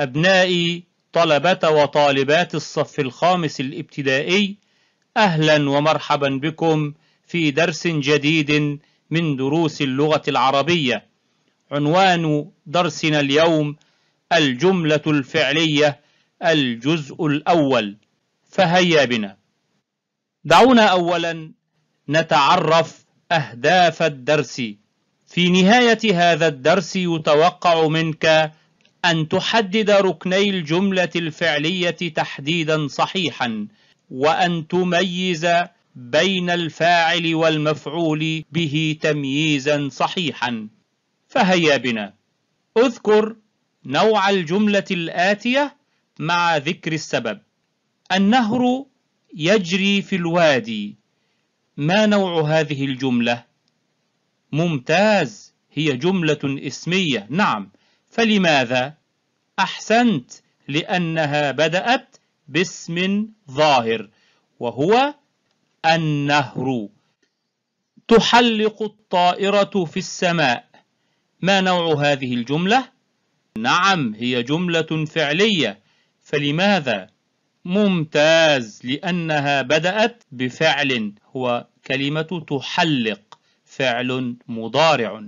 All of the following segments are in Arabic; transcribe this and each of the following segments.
أبنائي طلبة وطالبات الصف الخامس الابتدائي أهلا ومرحبا بكم في درس جديد من دروس اللغة العربية عنوان درسنا اليوم الجملة الفعلية الجزء الأول فهيا بنا دعونا أولا نتعرف أهداف الدرس في نهاية هذا الدرس يتوقع منك أن تحدد ركني الجملة الفعلية تحديدا صحيحا وأن تميز بين الفاعل والمفعول به تمييزا صحيحا فهيا بنا اذكر نوع الجملة الآتية مع ذكر السبب النهر يجري في الوادي ما نوع هذه الجملة؟ ممتاز هي جملة اسمية نعم فلماذا؟ أحسنت لأنها بدأت باسم ظاهر وهو النهر تحلق الطائرة في السماء ما نوع هذه الجملة؟ نعم هي جملة فعلية فلماذا؟ ممتاز لأنها بدأت بفعل هو كلمة تحلق فعل مضارع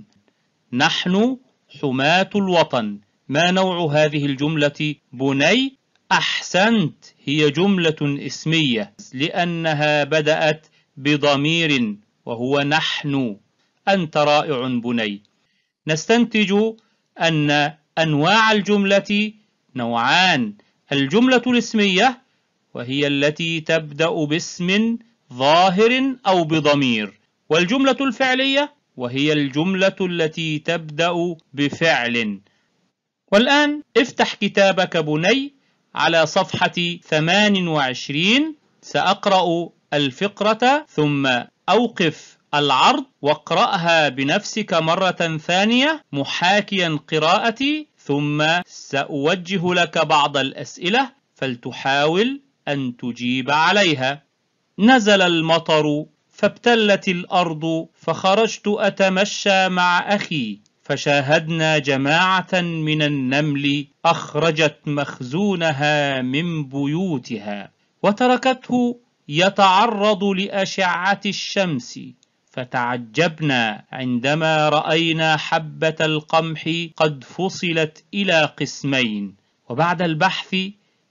نحن حماة الوطن ما نوع هذه الجملة بني أحسنت هي جملة اسمية لأنها بدأت بضمير وهو نحن أنت رائع بني نستنتج أن أنواع الجملة نوعان الجملة الاسمية وهي التي تبدأ باسم ظاهر أو بضمير والجملة الفعلية وهي الجملة التي تبدأ بفعل والآن افتح كتابك بني على صفحة 28 سأقرأ الفقرة ثم أوقف العرض واقرأها بنفسك مرة ثانية محاكيا قراءتي ثم سأوجه لك بعض الأسئلة فلتحاول أن تجيب عليها نزل المطر فابتلت الارض فخرجت اتمشى مع اخي فشاهدنا جماعه من النمل اخرجت مخزونها من بيوتها وتركته يتعرض لاشعه الشمس فتعجبنا عندما راينا حبه القمح قد فصلت الى قسمين وبعد البحث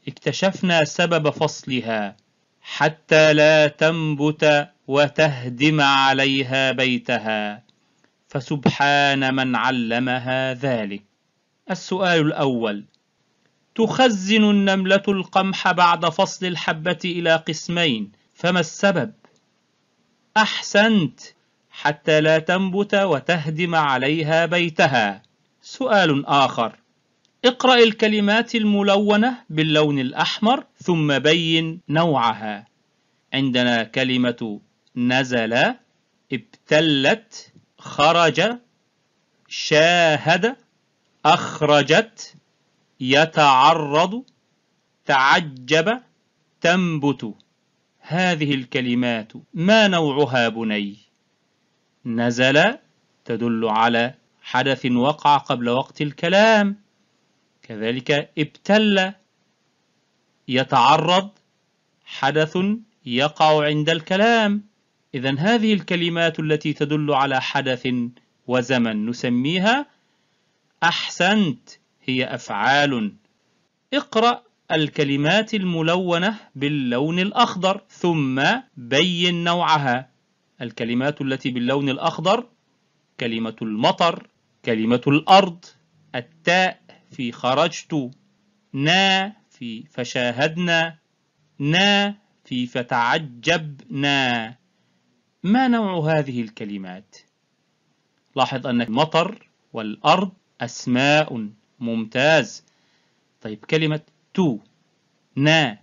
اكتشفنا سبب فصلها حتى لا تنبت وتهدم عليها بيتها فسبحان من علمها ذلك السؤال الأول تخزن النملة القمح بعد فصل الحبة إلى قسمين فما السبب؟ أحسنت حتى لا تنبت وتهدم عليها بيتها سؤال آخر اقرأ الكلمات الملونة باللون الأحمر ثم بين نوعها عندنا كلمة نزل ابتلت خرج شاهد أخرجت يتعرض تعجب تنبت هذه الكلمات ما نوعها بني نزل تدل على حدث وقع قبل وقت الكلام كذلك ابتل يتعرض حدث يقع عند الكلام إذا هذه الكلمات التي تدل على حدث وزمن نسميها أحسنت هي أفعال اقرأ الكلمات الملونة باللون الأخضر ثم بين نوعها الكلمات التي باللون الأخضر كلمة المطر كلمة الأرض التاء في خرجت نا في فشاهدنا نا في فتعجبنا ما نوع هذه الكلمات؟ لاحظ أن المطر والأرض أسماء ممتاز طيب كلمة تو نا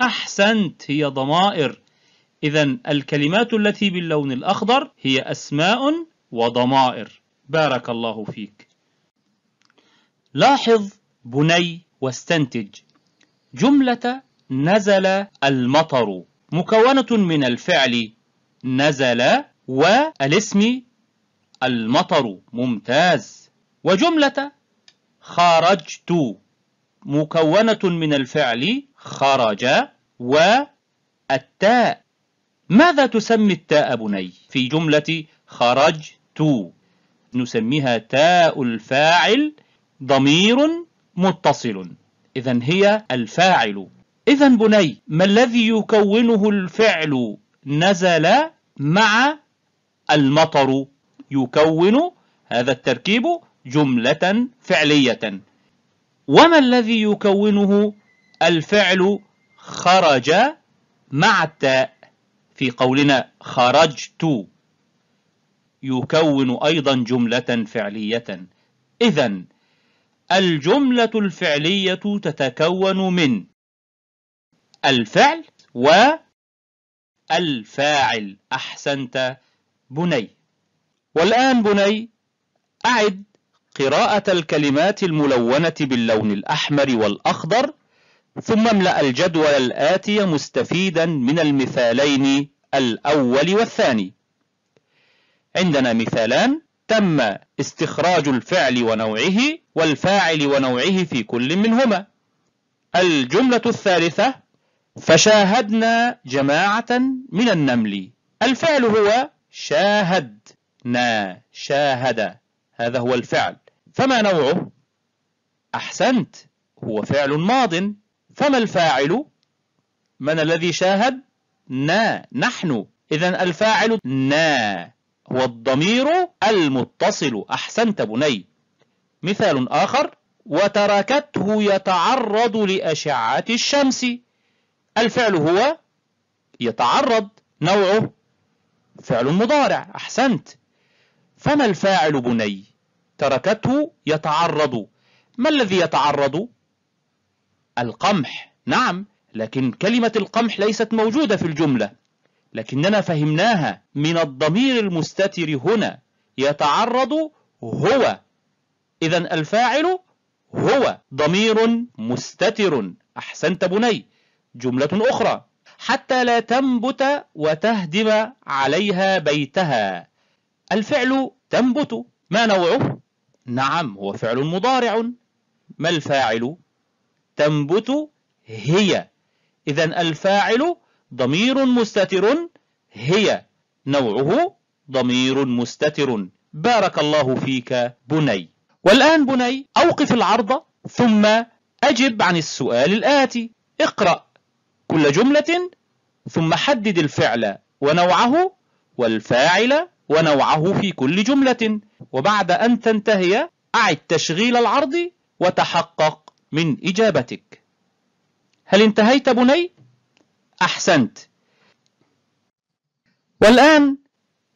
أحسنت هي ضمائر إذا الكلمات التي باللون الأخضر هي أسماء وضمائر بارك الله فيك لاحظ بني واستنتج جملة نزل المطر مكونة من الفعل نزل والاسم المطر ممتاز وجملة خرجت مكونة من الفعل خرج والتاء ماذا تسمي التاء بني في جملة خرجت نسميها تاء الفاعل ضمير متصل إذا هي الفاعل إذا بني ما الذي يكونه الفعل نزل مع المطر يكون هذا التركيب جملة فعلية وما الذي يكونه الفعل خرج مع التاء في قولنا خرجت يكون أيضا جملة فعلية إذا الجملة الفعلية تتكون من الفعل و الفاعل أحسنت بني والآن بني أعد قراءة الكلمات الملونة باللون الأحمر والأخضر ثم املأ الجدول الآتي مستفيدا من المثالين الأول والثاني عندنا مثالان تم استخراج الفعل ونوعه والفاعل ونوعه في كل منهما الجملة الثالثة فشاهدنا جماعة من النمل الفعل هو شاهدنا شاهد هذا هو الفعل فما نوعه أحسنت هو فعل ماض فما الفاعل من الذي شاهد نا نحن إذا الفاعل نا هو الضمير المتصل أحسنت بني مثال آخر وتركته يتعرض لأشعة الشمس الفعل هو يتعرض نوعه فعل مضارع أحسنت فما الفاعل بني تركته يتعرض ما الذي يتعرض القمح نعم لكن كلمة القمح ليست موجودة في الجملة لكننا فهمناها من الضمير المستتر هنا يتعرض هو إذا الفاعل هو ضمير مستتر أحسنت بني جملة أخرى حتى لا تنبت وتهدم عليها بيتها الفعل تنبت ما نوعه؟ نعم هو فعل مضارع ما الفاعل؟ تنبت هي إذا الفاعل ضمير مستتر هي نوعه ضمير مستتر بارك الله فيك بني والآن بني أوقف العرض ثم أجب عن السؤال الآتي اقرأ كل جملة ثم حدد الفعل ونوعه والفاعل ونوعه في كل جملة وبعد أن تنتهي أعد تشغيل العرض وتحقق من إجابتك هل انتهيت بني؟ أحسنت والآن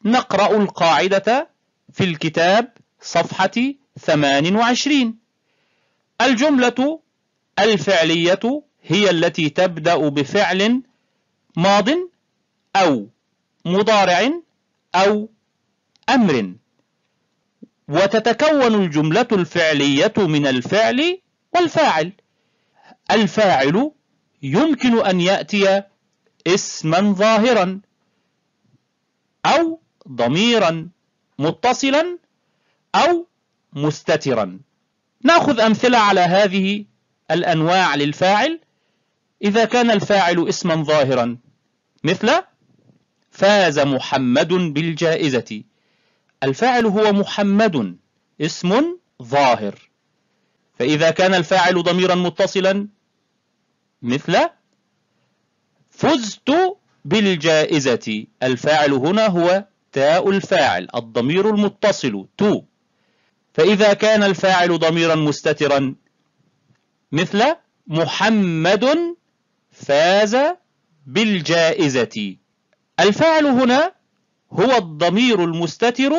نقرأ القاعدة في الكتاب صفحة 28 الجملة الفعلية هي التي تبدأ بفعل ماض أو مضارع أو أمر وتتكون الجملة الفعلية من الفعل والفاعل الفاعل يمكن أن يأتي اسما ظاهرا أو ضميرا متصلا أو مستترا ناخذ أمثلة على هذه الأنواع للفاعل إذا كان الفاعل اسما ظاهرا مثل فاز محمد بالجائزة الفاعل هو محمد اسم ظاهر فإذا كان الفاعل ضميرا متصلا مثل فزت بالجائزة الفاعل هنا هو تاء الفاعل الضمير المتصل تو فإذا كان الفاعل ضميرا مستترا مثل محمد فاز بالجائزة الفاعل هنا هو الضمير المستتر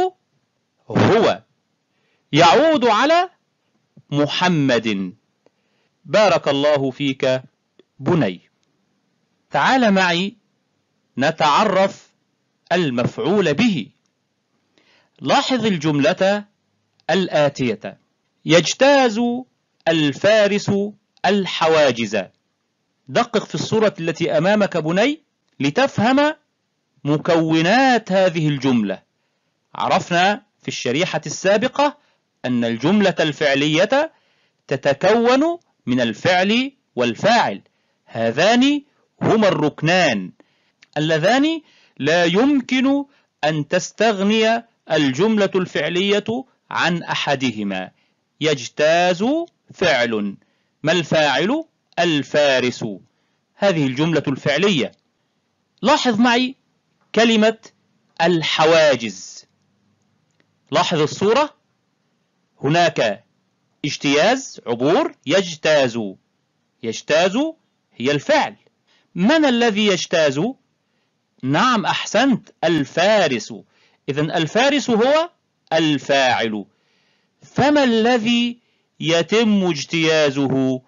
هو يعود على محمد بارك الله فيك بني تعال معي نتعرف المفعول به لاحظ الجملة الآتية يجتاز الفارس الحواجز دقق في الصورة التي أمامك بني لتفهم مكونات هذه الجملة عرفنا في الشريحة السابقة أن الجملة الفعلية تتكون من الفعل والفاعل هذان هما الركنان اللذان لا يمكن أن تستغني الجملة الفعلية عن أحدهما يجتاز فعل ما الفاعل الفارس هذه الجملة الفعلية لاحظ معي كلمة الحواجز لاحظ الصورة هناك اجتياز عبور يجتاز يجتاز هي الفعل من الذي يجتاز؟ نعم أحسنت الفارس إذا الفارس هو الفاعل فما الذي يتم اجتيازه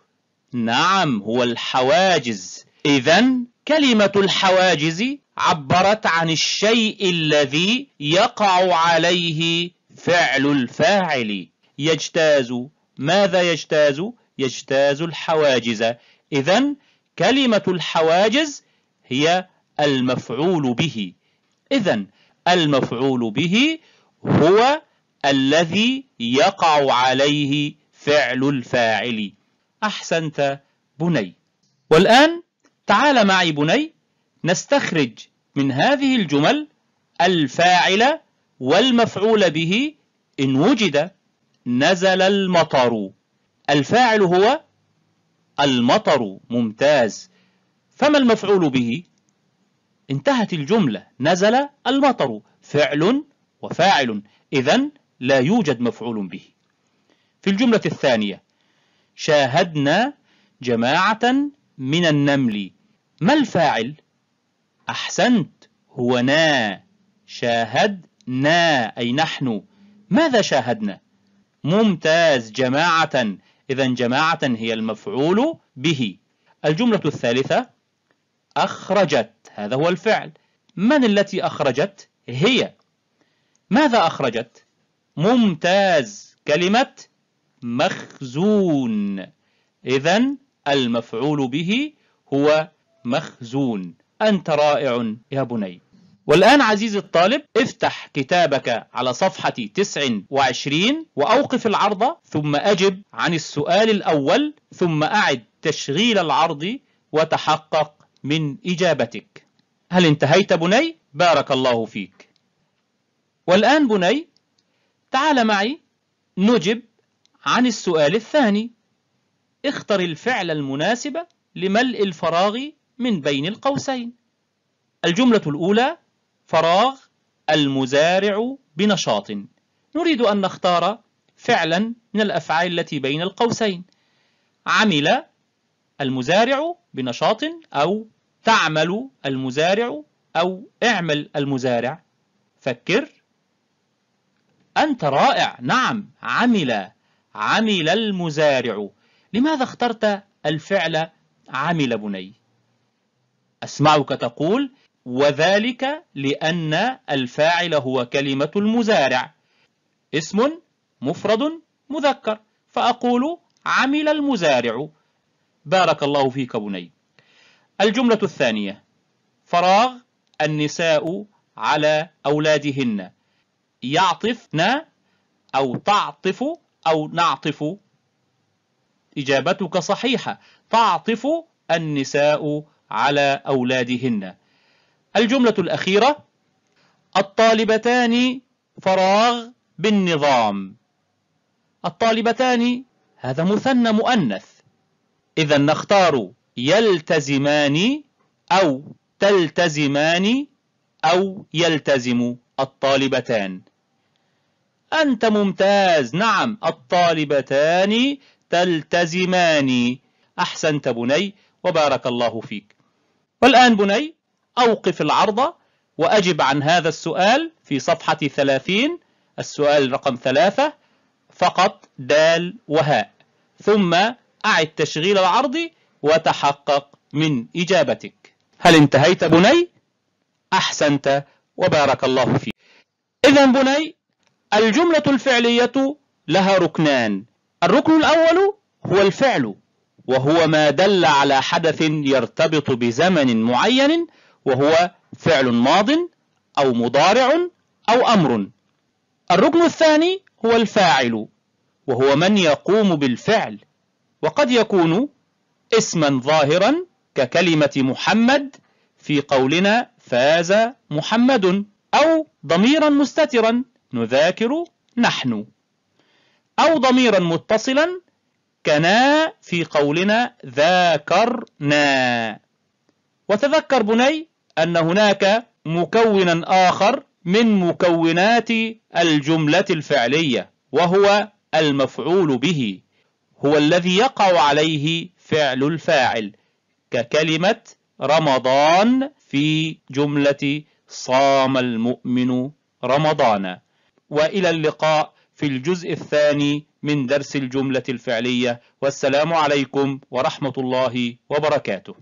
نعم هو الحواجز إذا كلمة الحواجز عبرت عن الشيء الذي يقع عليه فعل الفاعل يجتاز ماذا يجتاز؟ يجتاز الحواجز إذا كلمة الحواجز هي المفعول به إذا المفعول به هو الذي يقع عليه فعل الفاعل أحسنت بني والآن تعال معي بني نستخرج من هذه الجمل الفاعل والمفعول به إن وجد نزل المطر الفاعل هو المطر ممتاز فما المفعول به انتهت الجملة نزل المطر فعل وفاعل إذا لا يوجد مفعول به في الجملة الثانية شاهدنا جماعة من النمل ما الفاعل؟ أحسنت هو نا شاهدنا أي نحن ماذا شاهدنا؟ ممتاز جماعة إذا جماعة هي المفعول به الجملة الثالثة أخرجت هذا هو الفعل من التي أخرجت؟ هي ماذا أخرجت؟ ممتاز كلمة مخزون إذا المفعول به هو مخزون أنت رائع يا بني والآن عزيزي الطالب افتح كتابك على صفحة 29 وأوقف العرض ثم أجب عن السؤال الأول ثم أعد تشغيل العرض وتحقق من إجابتك هل انتهيت بني؟ بارك الله فيك والآن بني تعال معي نجب عن السؤال الثاني اختر الفعل المناسب لملء الفراغ من بين القوسين الجملة الأولى فراغ المزارع بنشاط نريد أن نختار فعلا من الأفعال التي بين القوسين عمل المزارع بنشاط أو تعمل المزارع أو اعمل المزارع فكر أنت رائع نعم عمل عمل المزارع لماذا اخترت الفعل عمل بني أسمعك تقول وذلك لأن الفاعل هو كلمة المزارع اسم مفرد مذكر فأقول عمل المزارع بارك الله فيك بني الجملة الثانية فراغ النساء على أولادهن يعطفن أو تعطف أو نعطف إجابتك صحيحة تعطف النساء على أولادهن الجملة الأخيرة الطالبتان فراغ بالنظام الطالبتان هذا مثنى مؤنث إذا نختار يلتزمان أو تلتزمان أو يلتزم الطالبتان أنت ممتاز نعم الطالبتان تلتزمان أحسنت بني وبارك الله فيك والآن بني أوقف العرض وأجب عن هذا السؤال في صفحة 30 السؤال رقم ثلاثة فقط دال وهاء ثم أعد تشغيل العرض وتحقق من إجابتك هل انتهيت بني؟ أحسنت وبارك الله فيك إذا بني الجملة الفعلية لها ركنان الركن الأول هو الفعل وهو ما دل على حدث يرتبط بزمن معين وهو فعل ماض أو مضارع أو أمر الركن الثاني هو الفاعل وهو من يقوم بالفعل وقد يكون اسما ظاهرا ككلمة محمد في قولنا فاز محمد أو ضميرا مستترا نذاكر نحن أو ضميرا متصلا كنا في قولنا ذاكرنا وتذكر بني أن هناك مكونا آخر من مكونات الجملة الفعلية وهو المفعول به هو الذي يقع عليه فعل الفاعل ككلمة رمضان في جملة صام المؤمن رمضان والى اللقاء في الجزء الثاني من درس الجمله الفعليه والسلام عليكم ورحمه الله وبركاته